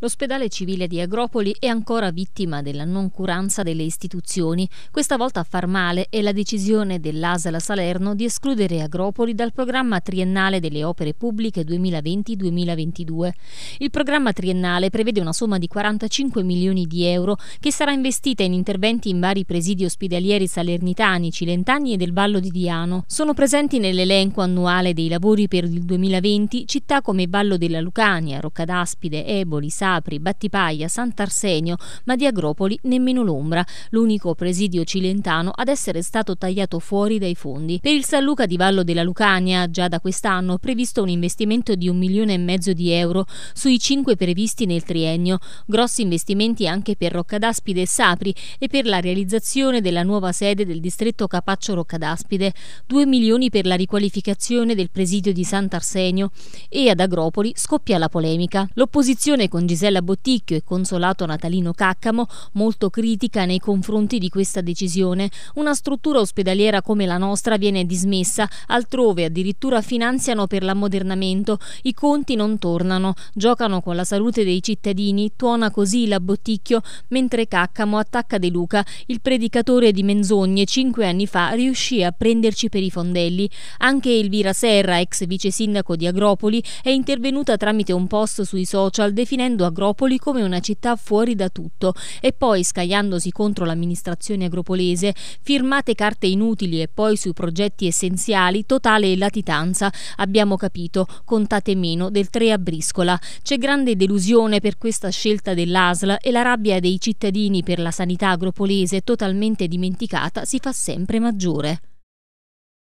L'ospedale civile di Agropoli è ancora vittima della noncuranza delle istituzioni. Questa volta a far male è la decisione dell'Asala Salerno di escludere Agropoli dal programma triennale delle opere pubbliche 2020-2022. Il programma triennale prevede una somma di 45 milioni di euro che sarà investita in interventi in vari presidi ospedalieri salernitani, cilentani e del Vallo di Diano. Sono presenti nell'elenco annuale dei lavori per il 2020 città come Vallo della Lucania, Roccadaspide, Eboli, Sardegna, Sapri, Battipaglia, Sant'Arsenio, ma di Agropoli nemmeno l'ombra, l'unico presidio cilentano ad essere stato tagliato fuori dai fondi. Per il San Luca di Vallo della Lucania, già da quest'anno, è previsto un investimento di un milione e mezzo di euro sui cinque previsti nel triennio, grossi investimenti anche per Roccadaspide e Sapri e per la realizzazione della nuova sede del distretto Capaccio Roccadaspide, 2 milioni per la riqualificazione del presidio di Sant'Arsenio e ad Agropoli scoppia la polemica. L'opposizione con Gisella Gisella Botticchio e Consolato Natalino Caccamo, molto critica nei confronti di questa decisione. Una struttura ospedaliera come la nostra viene dismessa, altrove addirittura finanziano per l'ammodernamento. I conti non tornano, giocano con la salute dei cittadini, tuona così la Botticchio, mentre Caccamo attacca De Luca, il predicatore di menzogne cinque anni fa riuscì a prenderci per i fondelli. Anche Elvira Serra, ex vice sindaco di Agropoli, è intervenuta tramite un post sui social definendo Agropoli come una città fuori da tutto e poi, scagliandosi contro l'amministrazione agropolese, firmate carte inutili e poi sui progetti essenziali totale latitanza. Abbiamo capito, contate meno del 3 a briscola. C'è grande delusione per questa scelta dell'ASL e la rabbia dei cittadini per la sanità agropolese totalmente dimenticata si fa sempre maggiore.